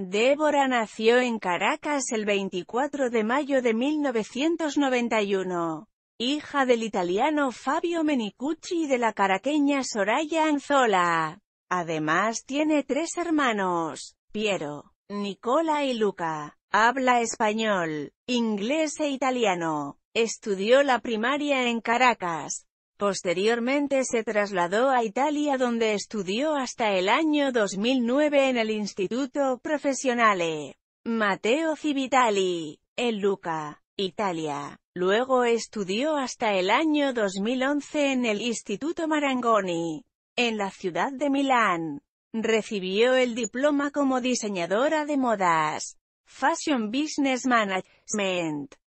Débora nació en Caracas el 24 de mayo de 1991, hija del italiano Fabio Menicucci y de la caraqueña Soraya Anzola. Además tiene tres hermanos, Piero, Nicola y Luca. Habla español, inglés e italiano. Estudió la primaria en Caracas, Posteriormente se trasladó a Italia donde estudió hasta el año 2009 en el Instituto Professionale Matteo Civitali, en Luca, Italia. Luego estudió hasta el año 2011 en el Instituto Marangoni, en la ciudad de Milán. Recibió el diploma como diseñadora de modas, Fashion Business Management.